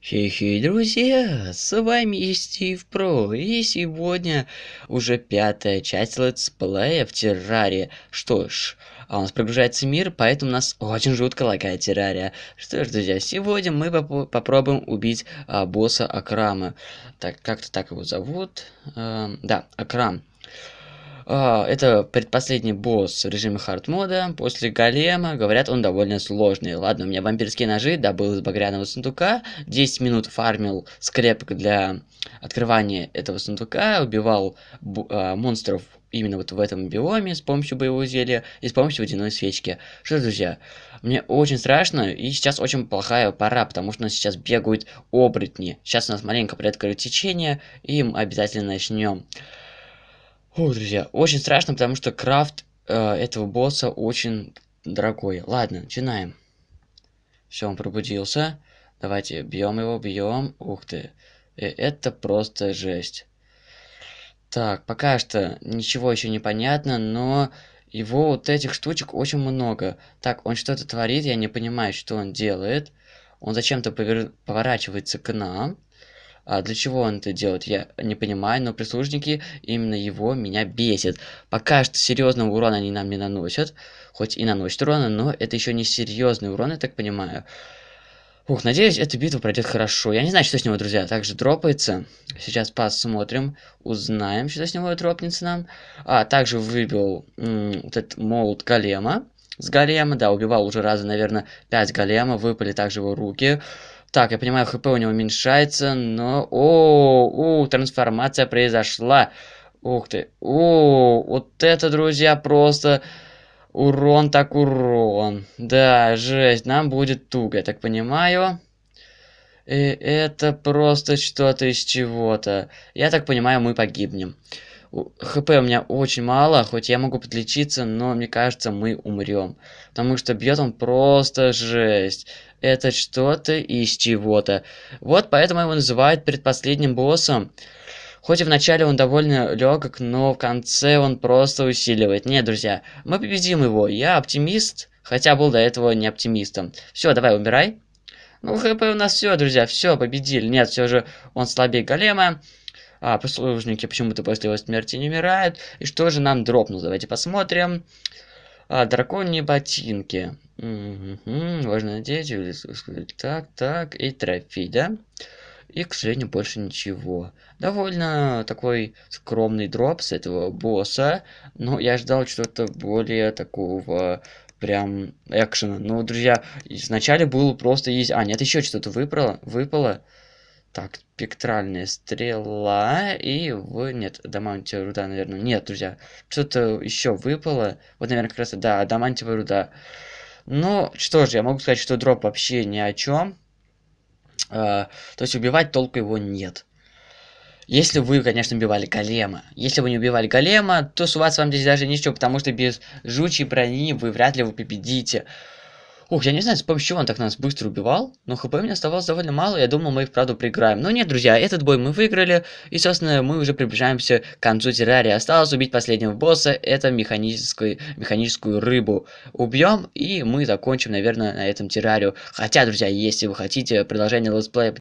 Хи-хи, друзья, с вами Стив Про, и сегодня уже пятая часть летсплея в Террарии. Что ж, а у нас прогружается мир, поэтому у нас очень жутко лагает Террария. Что ж, друзья, сегодня мы поп попробуем убить а, босса Акрама. Так, как-то так его зовут. А, да, Акрам. А, это предпоследний босс в режиме хардмода После голема, говорят, он довольно сложный. Ладно, у меня вампирские ножи, добыл из багряного сундука. 10 минут фармил скрепок для открывания этого сундука. Убивал э, монстров именно вот в этом биоме с помощью боевого зелья и с помощью водяной свечки. Что ж, друзья, мне очень страшно, и сейчас очень плохая пора, потому что у нас сейчас бегают оборотни. Сейчас у нас маленько приоткрыто течение, и мы обязательно начнем. Фу, друзья, очень страшно, потому что крафт э, этого босса очень дорогой. Ладно, начинаем. Все, он пробудился. Давайте бьем его, бьем. Ух ты. Э, это просто жесть. Так, пока что ничего еще не понятно, но его вот этих штучек очень много. Так, он что-то творит, я не понимаю, что он делает. Он зачем-то повер... поворачивается к нам. А для чего он это делает, я не понимаю, но прислужники, именно его меня бесит. Пока что серьезного урона они нам не наносят, хоть и наносят урона, но это еще не серьезный урон, я так понимаю. Ух, надеюсь, эта битва пройдет хорошо. Я не знаю, что с него, друзья, также дропается. Сейчас посмотрим, узнаем, что с него дропнется нам. А, также выбил вот этот молот голема. С голема, да, убивал уже раза, наверное, 5 голема. Выпали также его руки. Так, я понимаю, хп у него уменьшается, но... О, у трансформация произошла. Ух ты. О, вот это, друзья, просто... Урон так урон. Да, жесть, нам будет туго, я так понимаю. И это просто что-то из чего-то. Я так понимаю, мы погибнем хп у меня очень мало, хоть я могу подлечиться, но мне кажется, мы умрем. Потому что бьет он просто жесть. Это что-то из чего-то. Вот поэтому его называют предпоследним боссом. Хоть и начале он довольно легок, но в конце он просто усиливает. Нет, друзья, мы победим его. Я оптимист, хотя был до этого не оптимистом. Все, давай, убирай. Ну, хп у нас все, друзья, все, победили. Нет, все же он слабее голема. А, прислужники почему-то после его смерти не умирают. И что же нам дропнул? Давайте посмотрим. А, драконьи ботинки. Угу, важно надеть. Так, так. И трофей, да? И, к сожалению, больше ничего. Довольно такой скромный дроп с этого босса. Но я ждал что-то более такого прям экшена. Но, «Ну, друзья, изначально было просто есть... А, нет, еще что-то выпало. выпало. Так, спектральная стрела и вы Нет, адамантия руда, наверное. Нет, друзья, что-то еще выпало. Вот, наверное, как раз... Да, адамантиевая руда. Ну, что же, я могу сказать, что дроп вообще ни о чем. Э, а, то есть убивать толку его нет. Если вы, конечно, убивали голема. Если вы не убивали голема, то с вас вам здесь даже ничего, потому что без жучей брони вы вряд ли вы победите. Ух, я не знаю, с помощью чего он так нас быстро убивал, но хп у меня оставалось довольно мало, я думал, мы их, правда, проиграем. Но нет, друзья, этот бой мы выиграли, и, собственно, мы уже приближаемся к концу террария, Осталось убить последнего босса, это механическую, механическую рыбу. Убьем, и мы закончим, наверное, на этом террарию. Хотя, друзья, если вы хотите продолжение летсплея,